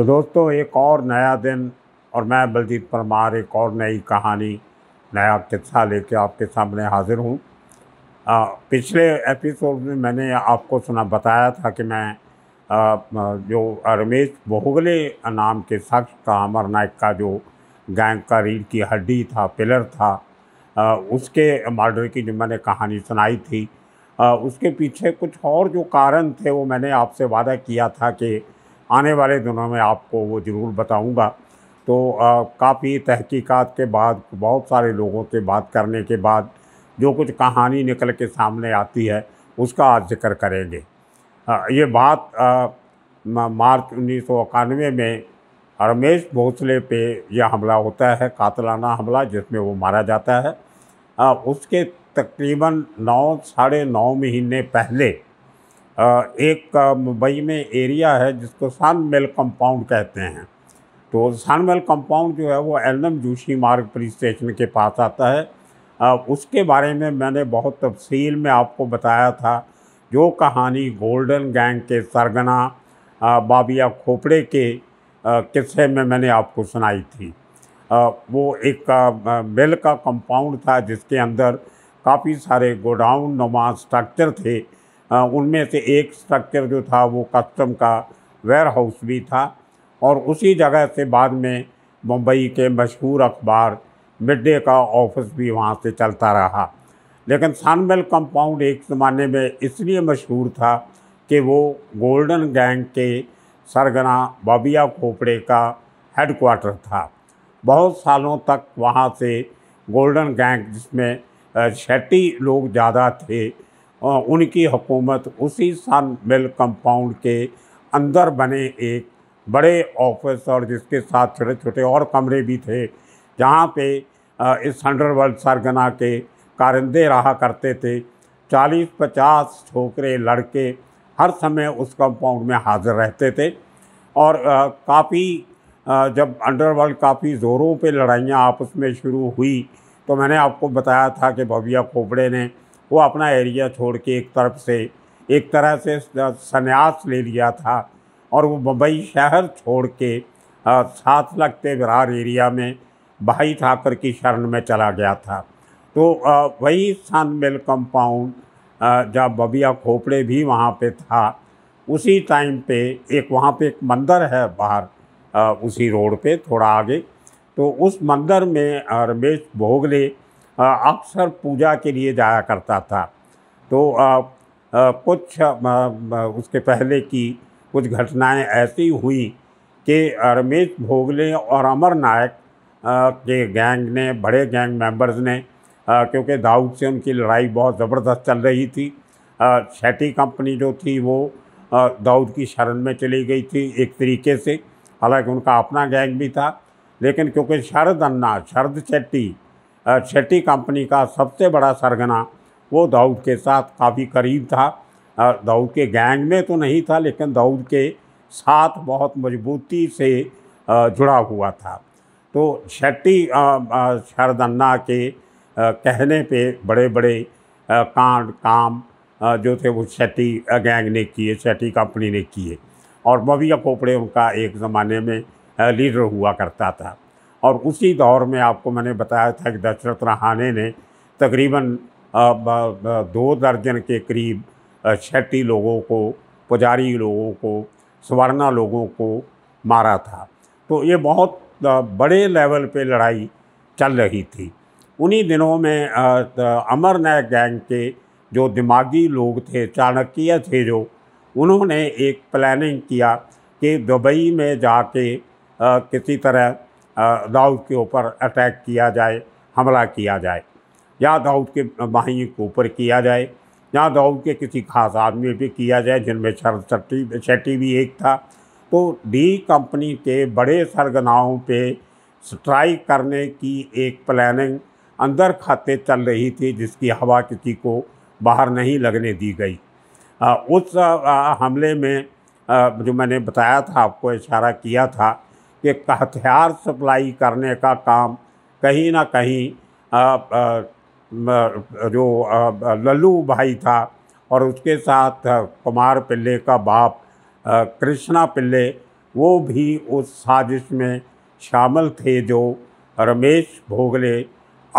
तो दोस्तों एक और नया दिन और मैं बलजीत परमार एक और नई कहानी नया किस्सा लेके आपके सामने हाजिर हूँ पिछले एपिसोड में मैंने आपको सुना बताया था कि मैं आ, जो रमेश भोगले नाम के शख्स का अमर नायक का जो गैंग का रीढ़ की हड्डी था पिलर था आ, उसके मर्डर की जो मैंने कहानी सुनाई थी आ, उसके पीछे कुछ और जो कारण थे वो मैंने आपसे वादा किया था कि आने वाले दिनों में आपको वो ज़रूर बताऊँगा तो काफ़ी तहकीकात के बाद बहुत सारे लोगों से बात करने के बाद जो कुछ कहानी निकल के सामने आती है उसका आज जिक्र करेंगे आ, ये बात आ, मार्च उन्नीस में रमेश भोसले पे यह हमला होता है कातलाना हमला जिसमें वो मारा जाता है आ, उसके तकरीबन नौ साढ़े नौ महीने पहले एक मुंबई में एरिया है जिसको सान मेल कंपाउंड कहते हैं तो सान मेल कंपाउंड जो है वो एलनम जोशी मार्ग पुलिस स्टेशन के पास आता है उसके बारे में मैंने बहुत तफसील में आपको बताया था जो कहानी गोल्डन गैंग के सरगना बाबिया खोपड़े के किस्से में मैंने आपको सुनाई थी वो एक मेल का कंपाउंड था जिसके अंदर काफ़ी सारे गोडाउन नुमा स्ट्रक्चर थे हाँ, उनमें से एक स्ट्रक्चर जो था वो कस्टम का वेयर हाउस भी था और उसी जगह से बाद में मुंबई के मशहूर अखबार मिडे का ऑफिस भी वहाँ से चलता रहा लेकिन सानमेल कंपाउंड एक ज़माने में इसलिए मशहूर था कि वो गोल्डन गैंग के सरगना बाबिया खोपड़े का हेडक्वार्टर था बहुत सालों तक वहाँ से गोल्डन गैंग जिसमें शेट्टी लोग ज़्यादा थे उनकी हुकूमत उसी सन मिल कंपाउंड के अंदर बने एक बड़े ऑफिस और जिसके साथ छोटे छोटे और कमरे भी थे जहाँ पे इस अंडरवर्ल्ड सरगना के कारिंदे रहा करते थे चालीस पचास छोकरे लड़के हर समय उस कंपाउंड में हाज़िर रहते थे और काफ़ी जब अंडरवर्ल्ड काफ़ी ज़ोरों पे लड़ाइयाँ आपस में शुरू हुई तो मैंने आपको बताया था कि भविया खोपड़े ने वो अपना एरिया छोड़ के एक तरफ से एक तरह से संन्यास ले लिया था और वो मुंबई शहर छोड़ के साथ लगते विरार एरिया में भाई ठाकर की शरण में चला गया था तो वही सन मिल कंपाउंड जब बबिया खोपड़े भी वहाँ पे था उसी टाइम पे एक वहाँ पे एक मंदिर है बाहर उसी रोड पे थोड़ा आगे तो उस मंदिर में रमेश भोगले अक्सर पूजा के लिए जाया करता था तो आ, आ, कुछ आ, उसके पहले की कुछ घटनाएं ऐसी हुई कि रमेश भोगले और अमर नायक के गैंग ने बड़े गैंग मेंबर्स ने क्योंकि दाऊद से उनकी लड़ाई बहुत ज़बरदस्त चल रही थी शैटी कंपनी जो थी वो दाऊद की शरण में चली गई थी एक तरीके से हालांकि उनका अपना गैंग भी था लेकिन क्योंकि शरद अन्ना शरद शेट्टी शेट्टी कंपनी का सबसे बड़ा सरगना वो दाऊद के साथ काफ़ी करीब था दाऊद के गैंग में तो नहीं था लेकिन दाऊद के साथ बहुत मजबूती से जुड़ा हुआ था तो शेट्टी शरदन्ना के कहने पे बड़े बड़े कांड काम जो थे वो शेट्टी गैंग ने किए शेट्टी कंपनी ने किए और मविया कोपड़े उनका एक ज़माने में लीडर हुआ करता था और उसी दौर में आपको मैंने बताया था कि दशरथ रहाने ने तकरीबन दो दर्जन के करीब शेट्टी लोगों को पुजारी लोगों को सवर्णा लोगों को मारा था तो ये बहुत बड़े लेवल पे लड़ाई चल रही थी उन्हीं दिनों में अमरनाथ गैंग के जो दिमागी लोग थे चाणक्य थे जो उन्होंने एक प्लानिंग किया कि दुबई में जाके किसी तरह दाऊद के ऊपर अटैक किया जाए हमला किया जाए या दाऊद के माही के ऊपर किया जाए या दाऊद के किसी खास आदमी पे किया जाए जिनमें शरद शट्टी शेट्टी भी एक था तो डी कंपनी के बड़े सरगनाओं पे स्ट्राइक करने की एक प्लानिंग अंदर खाते चल रही थी जिसकी हवा किसी को बाहर नहीं लगने दी गई आ, उस आ, हमले में आ, जो मैंने बताया था आपको इशारा किया था कि हथियार सप्लाई करने का काम कहीं ना कहीं जो लल्लू भाई था और उसके साथ कुमार पिल्ले का बाप कृष्णा पिल्ले वो भी उस साजिश में शामिल थे जो रमेश भोगले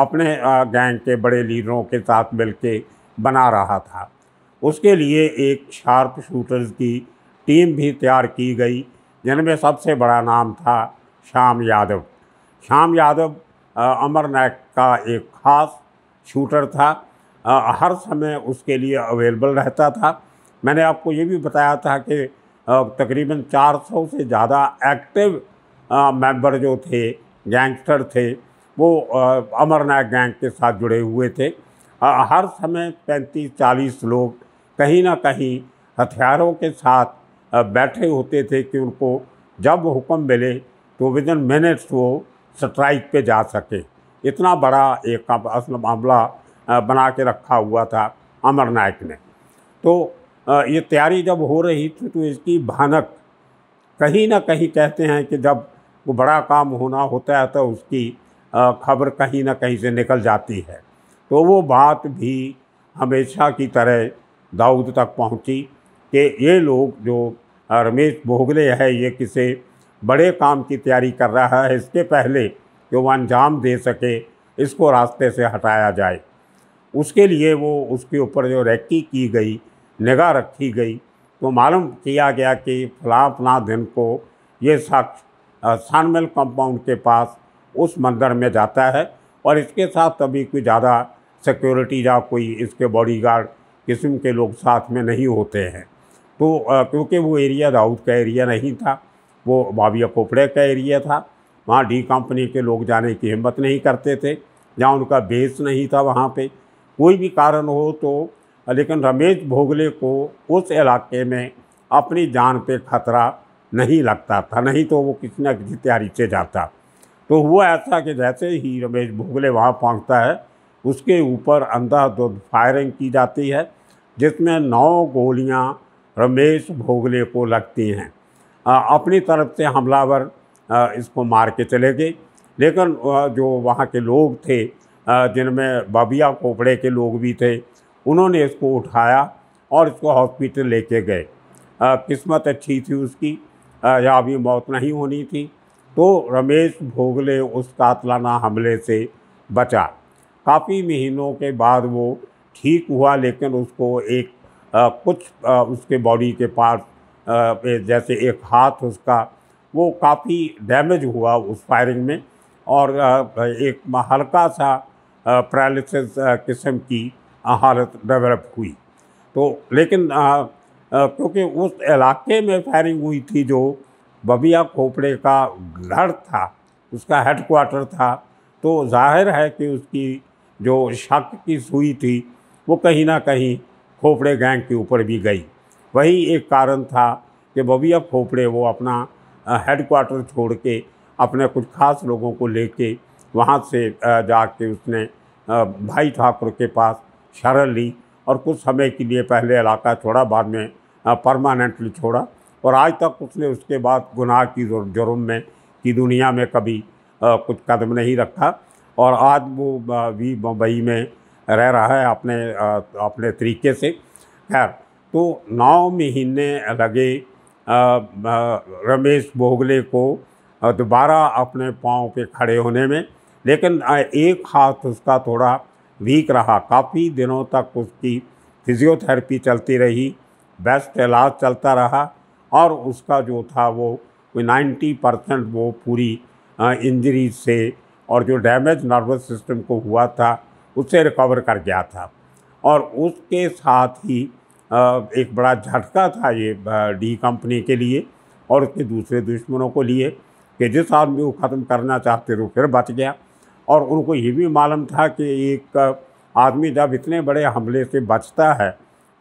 अपने गैंग के बड़े लीडरों के साथ मिलके बना रहा था उसके लिए एक शार्प शूटर्स की टीम भी तैयार की गई जिनमें सबसे बड़ा नाम था श्याम यादव श्याम यादव अमर नायक का एक ख़ास शूटर था आ, हर समय उसके लिए अवेलेबल रहता था मैंने आपको ये भी बताया था कि तकरीबन 400 से ज़्यादा एक्टिव मेंबर जो थे गैंगस्टर थे वो अमर नायक गैंग के साथ जुड़े हुए थे आ, हर समय पैंतीस चालीस लोग कहीं ना कहीं हथियारों के साथ बैठे होते थे कि उनको जब हुक्म मिले तो विद इन मिनट्स वो स्ट्राइक पे जा सके इतना बड़ा एक असल मामला बना के रखा हुआ था अमर नायक ने तो ये तैयारी जब हो रही थी तो इसकी भानक कहीं ना कहीं कहते हैं कि जब वो बड़ा काम होना होता है तो उसकी खबर कहीं ना कहीं से निकल जाती है तो वो बात भी हमेशा की तरह दाऊद तक पहुंची कि ये लोग जो रमेश भोगले है ये किसी बड़े काम की तैयारी कर रहा है इसके पहले कि वो अंजाम दे सके इसको रास्ते से हटाया जाए उसके लिए वो उसके ऊपर जो रैकी की गई निगाह रखी गई तो मालूम किया गया कि फला फला दिन को ये शख्स सानमेल कंपाउंड के पास उस मंदिर में जाता है और इसके साथ तभी कोई ज़्यादा सिक्योरिटी या कोई इसके बॉडीगार्ड किस्म के लोग साथ में नहीं होते हैं तो क्योंकि वो एरिया दाऊद का एरिया नहीं था वो बाबिया कोपड़े का एरिया था वहाँ डी कंपनी के लोग जाने की हिम्मत नहीं करते थे जहाँ उनका बेस नहीं था वहाँ पे कोई भी कारण हो तो लेकिन रमेश भोगले को उस इलाके में अपनी जान पे खतरा नहीं लगता था नहीं तो वो किसी न किसी तैयारी से जाता तो हुआ ऐसा कि जैसे ही रमेश भोगले वहाँ पहुँचता है उसके ऊपर अंधाधुंध फायरिंग की जाती है जिसमें नौ गोलियाँ रमेश भोगले को लगती हैं अपनी तरफ से हमलावर इसको मार के चले गए लेकिन जो वहाँ के लोग थे जिनमें बबिया कोपड़े के लोग भी थे उन्होंने इसको उठाया और इसको हॉस्पिटल लेके गए किस्मत अच्छी थी उसकी या अभी मौत नहीं होनी थी तो रमेश भोगले उस कातलाना हमले से बचा काफ़ी महीनों के बाद वो ठीक हुआ लेकिन उसको एक कुछ उसके बॉडी के पार्ट जैसे एक हाथ उसका वो काफ़ी डैमेज हुआ उस फायरिंग में और एक हल्का सा पैरालिसिस किस्म की हालत डेवलप हुई तो लेकिन क्योंकि तो उस इलाके में फायरिंग हुई थी जो बबिया खोपड़े का घर था उसका हेडक्वार्टर था तो जाहिर है कि उसकी जो शक की सुई थी वो कहीं ना कहीं खोपड़े गैंग के ऊपर भी गई वही एक कारण था कि बबिया खोपड़े वो अपना हेडक्वार्टर छोड़ के अपने कुछ खास लोगों को लेके वहाँ से जाके उसने भाई ठाकुर के पास शरण ली और कुछ समय के लिए पहले इलाका छोड़ा बाद में परमानेंटली छोड़ा और आज तक उसने उसके बाद गुनाह की जुर्म में की दुनिया में कभी कुछ कदम नहीं रखा और आज वो भी मुंबई में रह रहा है अपने अपने तरीके से खैर तो नौ महीने लगे रमेश बोगले को दोबारा अपने पाँव पे खड़े होने में लेकिन एक हाथ उसका थोड़ा वीक रहा काफ़ी दिनों तक उसकी फिजियोथेरेपी चलती रही बेस्ट इलाज चलता रहा और उसका जो था वो कोई नाइन्टी परसेंट वो पूरी इंजरी से और जो डैमेज नर्वस सिस्टम को हुआ था उससे रिकवर कर गया था और उसके साथ ही एक बड़ा झटका था ये डी कंपनी के लिए और उसके दूसरे दुश्मनों को लिए कि जिस आदमी को ख़त्म करना चाहते थे फिर बच गया और उनको ये भी मालूम था कि एक आदमी जब इतने बड़े हमले से बचता है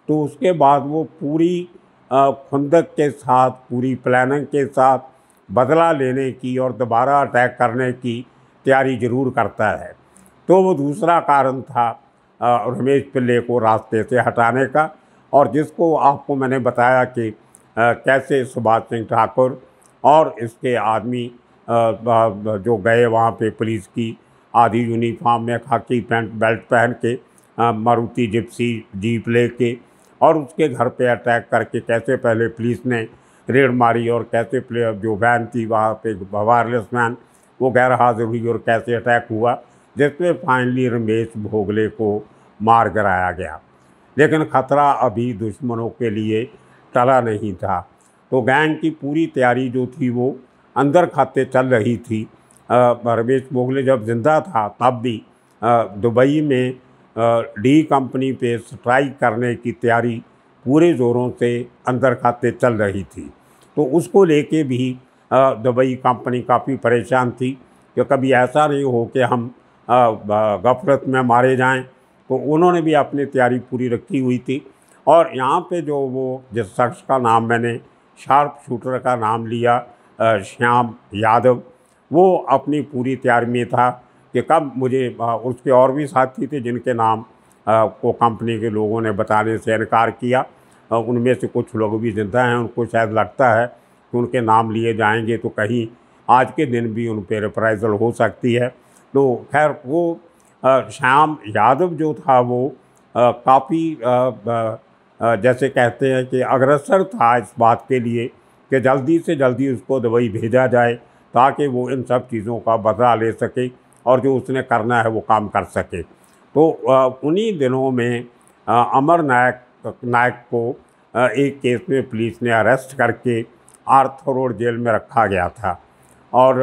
तो उसके बाद वो पूरी खुंदक के साथ पूरी प्लानिंग के साथ बदला लेने की और दोबारा अटैक करने की तैयारी ज़रूर करता है तो वो दूसरा कारण था रमेश पिल्ले को रास्ते से हटाने का और जिसको आपको मैंने बताया कि कैसे सुभाष सिंह ठाकुर और इसके आदमी जो गए वहाँ पे पुलिस की आधी यूनिफॉर्म में खाकी पैंट बेल्ट पहन के मारुति जिप्सी जीप लेके और उसके घर पे अटैक करके कैसे पहले पुलिस ने रेड मारी और कैसे जो वैन थी वहाँ पे वायरलेस वैन वो गैर हाजिर हुई और कैसे अटैक हुआ जिसमें फाइनली रमेश भोगले को मार गिराया गया लेकिन खतरा अभी दुश्मनों के लिए टला नहीं था तो गैंग की पूरी तैयारी जो थी वो अंदर खाते चल रही थी रमेश भोगले जब जिंदा था तब भी दुबई में डी कंपनी पे स्ट्राइक करने की तैयारी पूरे ज़ोरों से अंदर खाते चल रही थी तो उसको लेके भी दुबई कंपनी काफ़ी परेशान थी कि कभी ऐसा नहीं हो कि हम गफलत में मारे जाएं तो उन्होंने भी अपनी तैयारी पूरी रखी हुई थी और यहाँ पे जो वो जिस शख्स का नाम मैंने शार्प शूटर का नाम लिया श्याम यादव वो अपनी पूरी तैयारी में था कि कब मुझे उसके और भी साथी थे जिनके नाम को कंपनी के लोगों ने बताने से इनकार किया उनमें से कुछ लोग भी जिंदा हैं उनको शायद लगता है कि उनके नाम लिए जाएंगे तो कहीं आज के दिन भी उन पर रिप्राइजल हो सकती है तो खैर वो श्याम यादव जो था वो काफ़ी जैसे कहते हैं कि अग्रसर था इस बात के लिए कि जल्दी से जल्दी उसको दवाई भेजा जाए ताकि वो इन सब चीज़ों का बदला ले सके और जो उसने करना है वो काम कर सके तो उन्हीं दिनों में अमर नायक नायक को एक केस में पुलिस ने अरेस्ट करके रोड जेल में रखा गया था और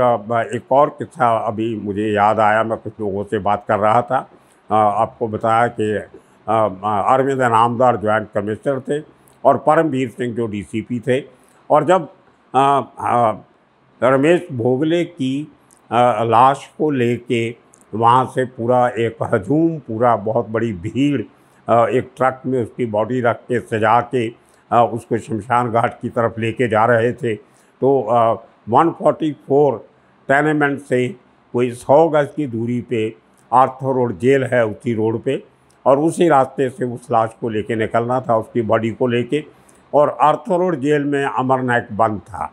एक और किस्सा अभी मुझे याद आया मैं कुछ लोगों से बात कर रहा था आपको बताया कि अरविंद नामदार जॉइंट कमिश्नर थे और परमवीर सिंह जो डीसीपी थे और जब रमेश भोगले की लाश को लेके वहाँ से पूरा एक हजूम पूरा बहुत बड़ी भीड़ एक ट्रक में उसकी बॉडी रख के सजा के उसको शमशान घाट की तरफ लेके जा रहे थे तो 144 टेनमेंट से कोई सौ गज की दूरी पे आर्थो रोड जेल है उसी रोड पे और उसी रास्ते से उस लाश को लेके निकलना था उसकी बॉडी को लेके और आर्थो रोड जेल में अमर नायक बंद था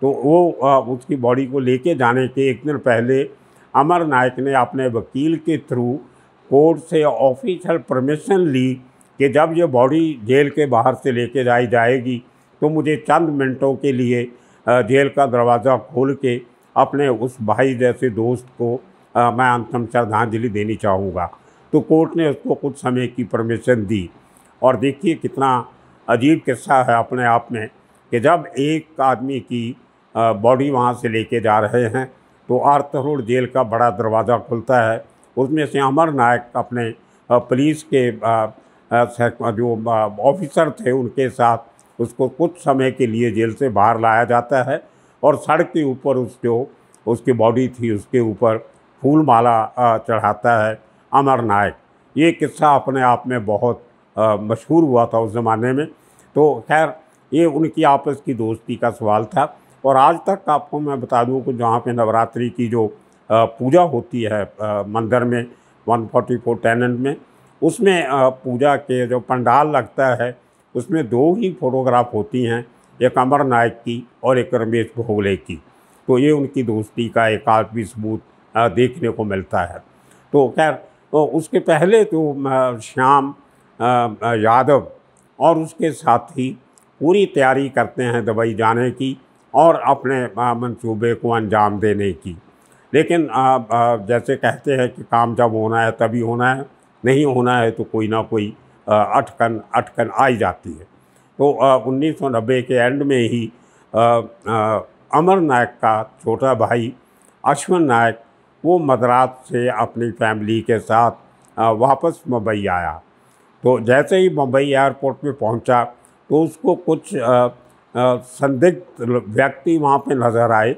तो वो उसकी बॉडी को लेके जाने के एक दिन पहले अमर नायक ने अपने वकील के थ्रू कोर्ट से ऑफिशियल परमिशन ली कि जब ये बॉडी जेल के बाहर से लेके जाई जाएगी तो मुझे चंद मिनटों के लिए जेल का दरवाज़ा खोल के अपने उस भाई जैसे दोस्त को मैं अंतिम श्रद्धांजलि देनी चाहूँगा तो कोर्ट ने उसको कुछ समय की परमिशन दी और देखिए कितना अजीब किस्सा है अपने आप में कि जब एक आदमी की बॉडी वहाँ से लेके जा रहे हैं तो आर्थ रोड जेल का बड़ा दरवाज़ा खुलता है उसमें से अमर नायक अपने पुलिस के जो ऑफिसर थे उनके साथ उसको कुछ समय के लिए जेल से बाहर लाया जाता है और सड़क के ऊपर उस जो उसकी बॉडी थी उसके ऊपर फूल माला चढ़ाता है अमर नायक ये किस्सा अपने आप में बहुत मशहूर हुआ था उस ज़माने में तो खैर ये उनकी आपस की दोस्ती का सवाल था और आज तक आपको मैं बता दूँ कि जहाँ पे नवरात्रि की जो पूजा होती है मंदिर में 144 फोर्टी टेनेंट में उसमें पूजा के जो पंडाल लगता है उसमें दो ही फोटोग्राफ होती हैं एक अमर नायक की और एक रमेश भोगले की तो ये उनकी दोस्ती का एक आदमी सबूत देखने को मिलता है तो खैर तो उसके पहले तो श्याम यादव और उसके साथ ही पूरी तैयारी करते हैं दुबई जाने की और अपने मंसूबे को अंजाम देने की लेकिन जैसे कहते हैं कि काम जब होना है तभी होना है नहीं होना है तो कोई ना कोई अटकन अटकन आई जाती है तो उन्नीस सौ नब्बे के एंड में ही अमर नायक का छोटा भाई अश्वन नायक वो मद्रास से अपनी फैमिली के साथ वापस मुंबई आया तो जैसे ही मुंबई एयरपोर्ट में पहुंचा तो उसको कुछ संदिग्ध व्यक्ति वहाँ पे नज़र आए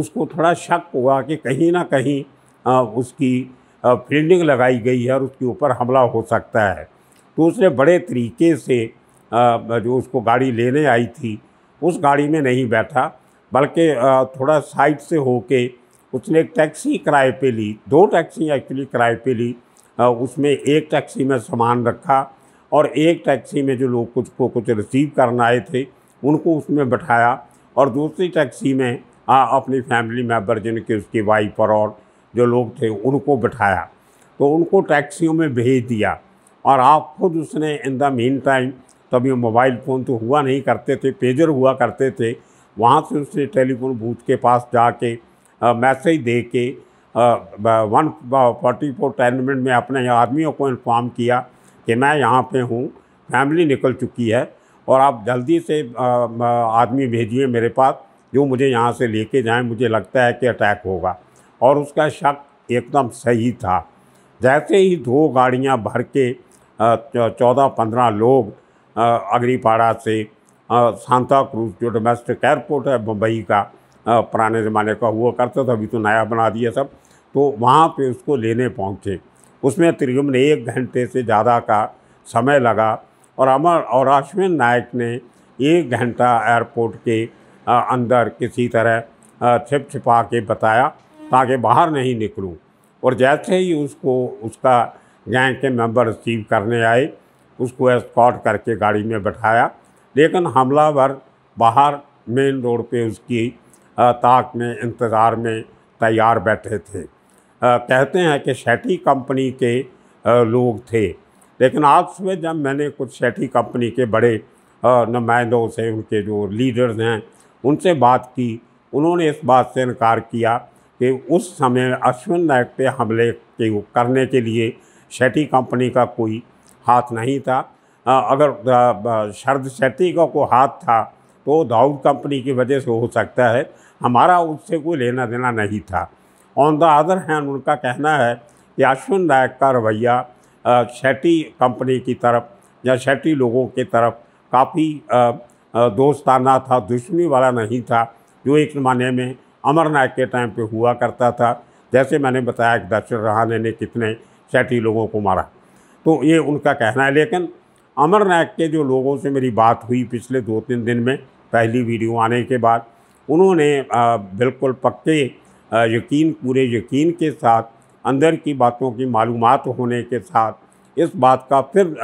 उसको थोड़ा शक हुआ कि कहीं ना कहीं उसकी फील्डिंग लगाई गई है और उसके ऊपर हमला हो सकता है तो उसने बड़े तरीके से जो उसको गाड़ी लेने आई थी उस गाड़ी में नहीं बैठा बल्कि थोड़ा साइड से होके उसने एक टैक्सी किराए पे ली दो टैक्सी एक्चुअली किराए पे ली उसमें एक टैक्सी में सामान रखा और एक टैक्सी में जो लोग कुछ को कुछ रिसीव करना आए थे उनको उसमें बैठाया और दूसरी टैक्सी में आ, अपनी फैमिली मेम्बर जिनके उसकी वाइफ और, और जो लोग थे उनको बैठाया तो उनको टैक्सियों में भेज दिया और आप खुद उसने इन द मीन टाइम तब ये मोबाइल फ़ोन तो हुआ नहीं करते थे पेजर हुआ करते थे वहाँ से उसने टेलीफोन बूथ के पास जाके मैसेज दे के वन फोर्टी फोर टैनमेंट में अपने आदमियों को इन्फॉर्म किया कि मैं यहाँ पे हूँ फैमिली निकल चुकी है और आप जल्दी से आदमी भेजिए मेरे पास जो मुझे यहाँ से लेके जाएं मुझे लगता है कि अटैक होगा और उसका शक एकदम सही था जैसे ही दो गाड़ियाँ भर के चौदह पंद्रह लोग अग्रीपाड़ा से सांता क्रूज जो डोमेस्टिक एयरपोर्ट है मुंबई का पुराने ज़माने का हुआ करता था अभी तो नया बना दिया सब तो वहाँ पे उसको लेने पहुँचे उसमें ने एक घंटे से ज़्यादा का समय लगा और अमर और अश्विन नायक ने एक घंटा एयरपोर्ट के अंदर किसी तरह छिप छिपा के बताया ताकि बाहर नहीं निकलूँ और जैसे ही उसको उसका गैंग के मेंबर रिसीव करने आए उसको एस्कॉट करके गाड़ी में बैठाया लेकिन हमलावर बाहर मेन रोड पे उसकी ताक में इंतज़ार में तैयार बैठे थे कहते हैं कि शेटी कंपनी के लोग थे लेकिन आज सुबह जब मैंने कुछ शैटी कंपनी के बड़े नुमाइंदों से उनके जो लीडर्स हैं उनसे बात की उन्होंने इस बात से इनकार किया कि उस समय अश्विन नायक पे हमले के करने के लिए शेट्टी कंपनी का कोई हाथ नहीं था अगर शरद शेट्टी का कोई हाथ था तो दाऊद कंपनी की वजह से हो सकता है हमारा उससे कोई लेना देना नहीं था ऑन द अदर हैंड उनका कहना है कि अश्विन नायक का रवैया शेट्टी कंपनी की तरफ या शेट्टी लोगों की तरफ काफ़ी दोस्ताना था दुश्मनी वाला नहीं था जो एक ज़माने में अमर नायक के टाइम पे हुआ करता था जैसे मैंने बताया कि दशरथ रहाने ने कितने सेठी लोगों को मारा तो ये उनका कहना है लेकिन अमर नायक के जो लोगों से मेरी बात हुई पिछले दो तीन दिन में पहली वीडियो आने के बाद उन्होंने बिल्कुल पक्के यकीन पूरे यकीन के साथ अंदर की बातों की मालूम होने के साथ इस बात का फिर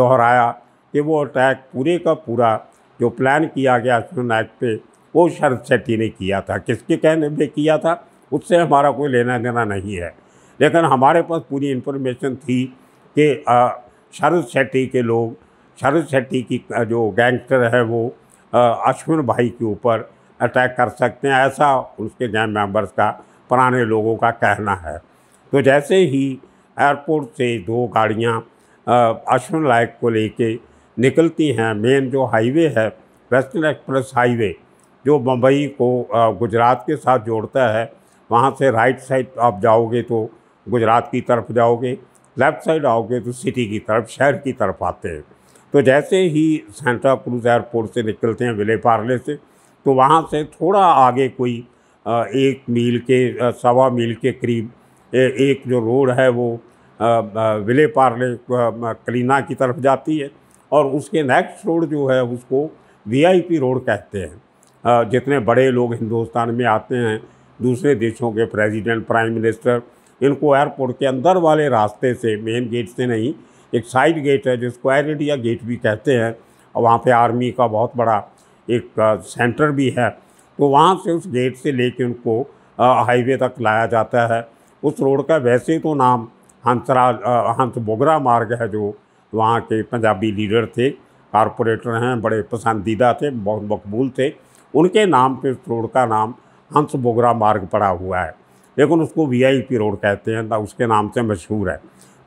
दोहराया कि वो अटैक पूरे का पूरा जो प्लान किया गया अश्विन नायक पे वो शरद सेट्टी ने किया था किसके कहने पे किया था उससे हमारा कोई लेना देना नहीं है लेकिन हमारे पास पूरी इन्फॉर्मेशन थी कि शरद शेट्टी के लोग शरद शेट्टी की जो गैंगस्टर है वो अश्विन भाई के ऊपर अटैक कर सकते हैं ऐसा उसके गैंग मेंबर्स का पुराने लोगों का कहना है तो जैसे ही एयरपोर्ट से दो गाड़ियाँ अश्विन लायक को लेके निकलती हैं मेन जो हाईवे है वेस्टर्न एक्सप्रेस हाईवे जो मुंबई को गुजरात के साथ जोड़ता है वहाँ से राइट साइड आप जाओगे तो गुजरात की तरफ जाओगे लेफ़्ट साइड आओगे तो सिटी की तरफ शहर की तरफ आते हैं तो जैसे ही सेंटा क्रूज एयरपोर्ट से निकलते हैं विले पार्ले से तो वहाँ से थोड़ा आगे कोई एक मील के सवा मील के करीब एक जो रोड है वो विले पार्ले कलीना की तरफ जाती है और उसके नेक्स्ट रोड जो है उसको वीआईपी रोड कहते हैं जितने बड़े लोग हिंदुस्तान में आते हैं दूसरे देशों के प्रेसिडेंट प्राइम मिनिस्टर इनको एयरपोर्ट के अंदर वाले रास्ते से मेन गेट से नहीं एक साइड गेट है जो स्क्वायर इंडिया गेट भी कहते हैं और वहाँ पे आर्मी का बहुत बड़ा एक सेंटर भी है तो वहाँ से उस गेट से ले उनको हाईवे तक लाया जाता है उस रोड का वैसे तो नाम हंसराज हंस बोगरा मार्ग है जो वहाँ के पंजाबी लीडर थे कारपोरेटर हैं बड़े पसंदीदा थे बहुत मकबूल थे उनके नाम पे उस रोड का नाम हंस बोगरा मार्ग पड़ा हुआ है लेकिन उसको वीआईपी रोड कहते हैं ना तो उसके नाम से मशहूर है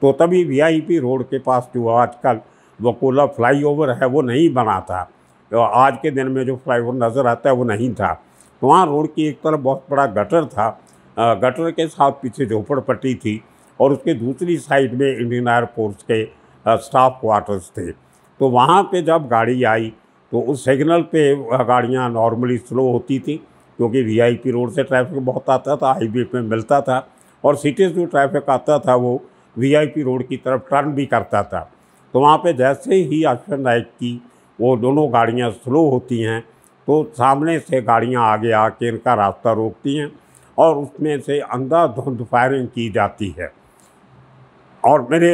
तो तभी वीआईपी रोड के पास जो आजकल वकोला फ्लाईओवर है वो नहीं बना था तो आज के दिन में जो फ्लाईओवर नज़र आता है वो नहीं था तो वहाँ रोड की एक तरफ बहुत बड़ा गटर था गटर के साथ पीछे झोपड़पट्टी थी और उसके दूसरी साइड में इंडियन एयरफोर्स के स्टाफ क्वार्टर्स थे तो वहाँ पे जब गाड़ी आई तो उस सिग्नल पे गाड़ियाँ नॉर्मली स्लो होती थी क्योंकि वीआईपी रोड से ट्रैफिक बहुत आता था हाईवे पे मिलता था और सिटी से जो ट्रैफिक आता था वो वीआईपी रोड की तरफ टर्न भी करता था तो वहाँ पे जैसे ही अश्विन नायक की वो दोनों गाड़ियाँ स्लो होती हैं तो सामने से गाड़ियाँ आगे आके इनका रास्ता रोकती हैं और उसमें से अंधाधुंध फायरिंग की जाती है और मेरे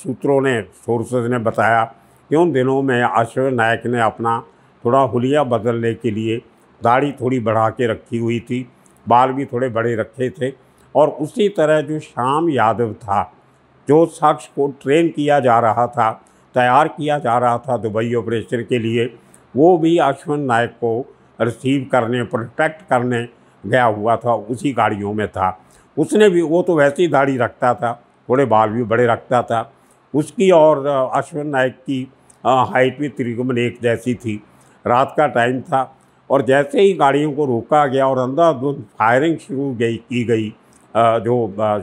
सूत्रों ने सोर्सेज ने बताया कि उन दिनों में अश्विन नायक ने अपना थोड़ा हुलिया बदलने के लिए दाढ़ी थोड़ी बढ़ा के रखी हुई थी बाल भी थोड़े बड़े रखे थे और उसी तरह जो श्याम यादव था जो शख्स को ट्रेन किया जा रहा था तैयार किया जा रहा था दुबई ऑपरेशन के लिए वो भी अश्वन नायक को रिसीव करने प्रोटेक्ट करने गया हुआ था उसी गाड़ियों में था उसने भी वो तो वैसे ही दाढ़ी रखता था थोड़े बाल भी बड़े रखता था उसकी और अश्वन नायक की हाइट भी त्रिकुमन एक जैसी थी रात का टाइम था और जैसे ही गाड़ियों को रोका गया और अंधाधुंध फायरिंग शुरू गई की गई जो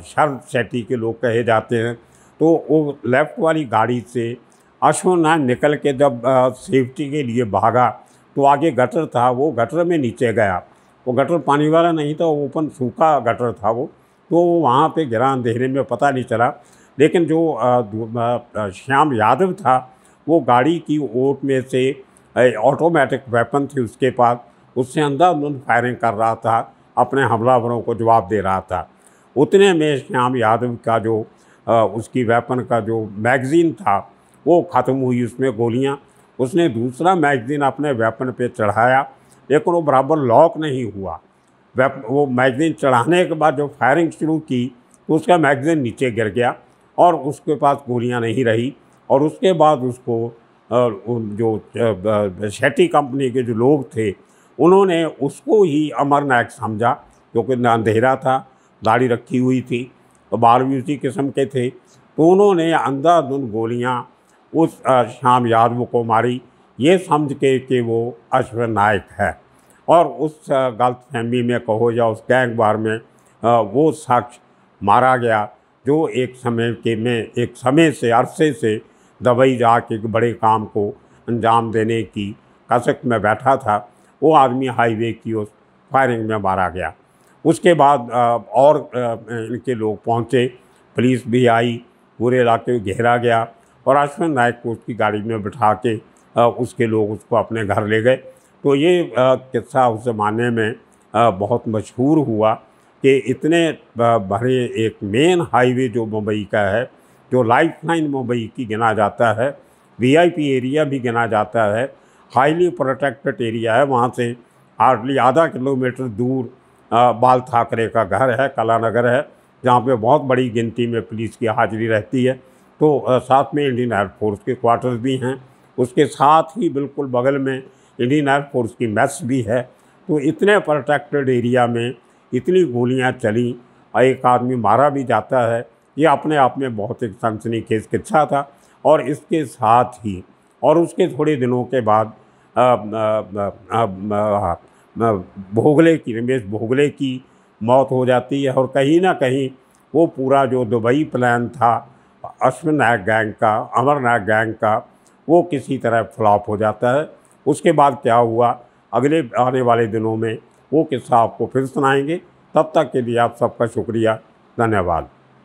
शर्म सेटी के लोग कहे जाते हैं तो वो लेफ़्ट वाली गाड़ी से अश्वनाथ निकल के जब सेफ्टी के लिए भागा तो आगे गटर था वो गटर में नीचे गया वो गटर पानी वाला नहीं था ओपन सूखा गटर था वो तो वो वहाँ पर गिरा अंधेरे में पता नहीं चला लेकिन जो श्याम यादव था वो गाड़ी की ओट में से ऑटोमेटिक वेपन थी उसके पास उससे अंधाधुंध फायरिंग कर रहा था अपने हमलावरों को जवाब दे रहा था उतने में श्याम यादव का जो आ, उसकी वेपन का जो मैगज़ीन था वो ख़त्म हुई उसमें गोलियां उसने दूसरा मैगज़ीन अपने वेपन पे चढ़ाया लेकिन वो बराबर लॉक नहीं हुआ वेप वो मैगज़ीन चढ़ाने के बाद जो फायरिंग शुरू की तो उसका मैगज़ीन नीचे गिर गया और उसके पास गोलियां नहीं रही और उसके बाद उसको जो शेट्टी कंपनी के जो लोग थे उन्होंने उसको ही अमर नायक समझा क्योंकि अंधेरा था दाढ़ी रखी हुई थी तो बाल भी उसी किस्म के थे तो उन्होंने अंधाधुन गोलियां उस श्याम यादव को मारी ये समझ के कि वो अश्व नायक है और उस गलत फहमी में कहो या उस गैंग बार में वो शख्स मारा गया जो एक समय के में एक समय से अरसे से दबई जा के एक बड़े काम को अंजाम देने की कसक में बैठा था वो आदमी हाईवे की उस फायरिंग में मारा गया उसके बाद और इनके लोग पहुँचे पुलिस भी आई पूरे इलाके में घेरा गया और अश्विन नायक को उसकी गाड़ी में बिठा के उसके लोग उसको अपने घर ले गए तो ये किस्सा उस ज़माने में बहुत मशहूर हुआ कि इतने भरे एक मेन हाईवे जो मुंबई का है जो लाइफ लाइन मुंबई की गिना जाता है वीआईपी एरिया भी गिना जाता है हाईली प्रोटेक्टेड एरिया है वहाँ से हार्डली आधा किलोमीटर दूर आ, बाल ठाकरे का घर है कलानगर है जहाँ पे बहुत बड़ी गिनती में पुलिस की हाजिरी रहती है तो आ, साथ में इंडियन एयरफोर्स के क्वार्टर्स भी हैं उसके साथ ही बिल्कुल बगल में इंडियन एयरफोर्स की मैस भी है तो इतने प्रोटेक्टेड एरिया में इतनी गोलियाँ चली और एक आदमी मारा भी जाता है ये अपने आप में बहुत एक सनसनी केस किस्सा अच्छा था और इसके साथ ही और उसके थोड़े दिनों के बाद भोगले की रमेश भोगले की मौत हो जाती है और कहीं ना कहीं वो पूरा जो दुबई प्लान था अश्विन नायक गैंग का अमर नायक गैंग का वो किसी तरह फ्लॉप हो जाता है उसके बाद क्या हुआ अगले आने वाले दिनों में वो किस्सा आपको फिर सुनाएंगे तब तक के लिए आप सबका शुक्रिया धन्यवाद